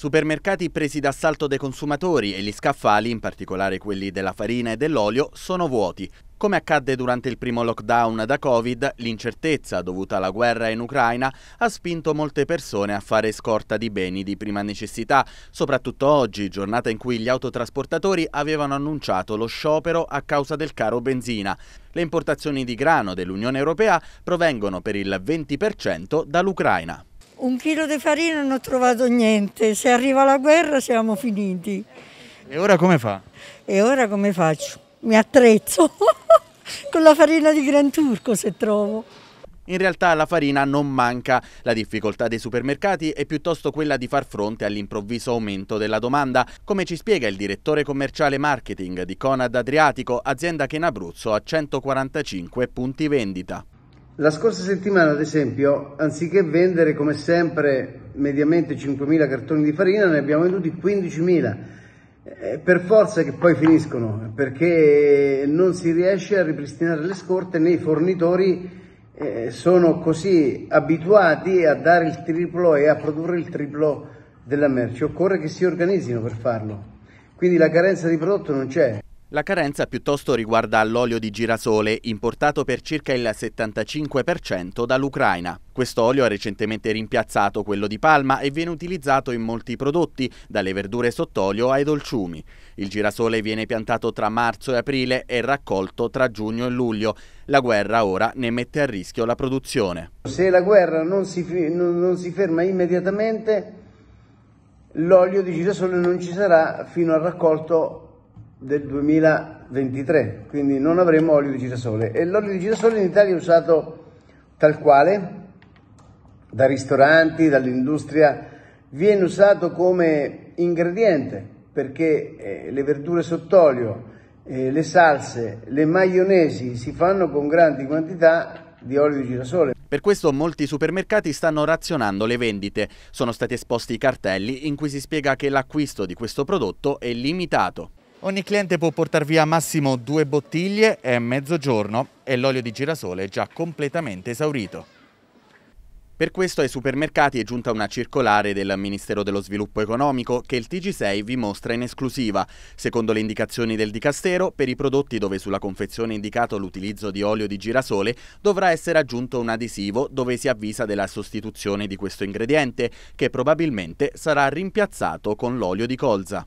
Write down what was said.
Supermercati presi d'assalto dai consumatori e gli scaffali, in particolare quelli della farina e dell'olio, sono vuoti. Come accadde durante il primo lockdown da Covid, l'incertezza dovuta alla guerra in Ucraina ha spinto molte persone a fare scorta di beni di prima necessità, soprattutto oggi, giornata in cui gli autotrasportatori avevano annunciato lo sciopero a causa del caro benzina. Le importazioni di grano dell'Unione Europea provengono per il 20% dall'Ucraina un chilo di farina non ho trovato niente, se arriva la guerra siamo finiti. E ora come fa? E ora come faccio? Mi attrezzo con la farina di Gran Turco se trovo. In realtà la farina non manca, la difficoltà dei supermercati è piuttosto quella di far fronte all'improvviso aumento della domanda, come ci spiega il direttore commerciale marketing di Conad Adriatico, azienda che in Abruzzo ha 145 punti vendita. La scorsa settimana, ad esempio, anziché vendere come sempre mediamente 5.000 cartoni di farina, ne abbiamo venduti 15.000. Eh, per forza che poi finiscono, perché non si riesce a ripristinare le scorte né i fornitori eh, sono così abituati a dare il triplo e a produrre il triplo della merce. Occorre che si organizzino per farlo. Quindi la carenza di prodotto non c'è. La carenza piuttosto riguarda l'olio di girasole, importato per circa il 75% dall'Ucraina. Questo olio ha recentemente rimpiazzato quello di palma e viene utilizzato in molti prodotti, dalle verdure sott'olio ai dolciumi. Il girasole viene piantato tra marzo e aprile e raccolto tra giugno e luglio. La guerra ora ne mette a rischio la produzione. Se la guerra non si, non si ferma immediatamente, l'olio di girasole non ci sarà fino al raccolto del 2023, quindi non avremo olio di girasole. E l'olio di girasole in Italia è usato tal quale, da ristoranti, dall'industria, viene usato come ingrediente perché eh, le verdure sott'olio, eh, le salse, le maionesi si fanno con grandi quantità di olio di girasole. Per questo molti supermercati stanno razionando le vendite. Sono stati esposti cartelli in cui si spiega che l'acquisto di questo prodotto è limitato. Ogni cliente può portare via massimo due bottiglie, è mezzogiorno e l'olio di girasole è già completamente esaurito. Per questo ai supermercati è giunta una circolare del Ministero dello Sviluppo Economico che il TG6 vi mostra in esclusiva. Secondo le indicazioni del Dicastero, per i prodotti dove sulla confezione è indicato l'utilizzo di olio di girasole dovrà essere aggiunto un adesivo dove si avvisa della sostituzione di questo ingrediente, che probabilmente sarà rimpiazzato con l'olio di colza.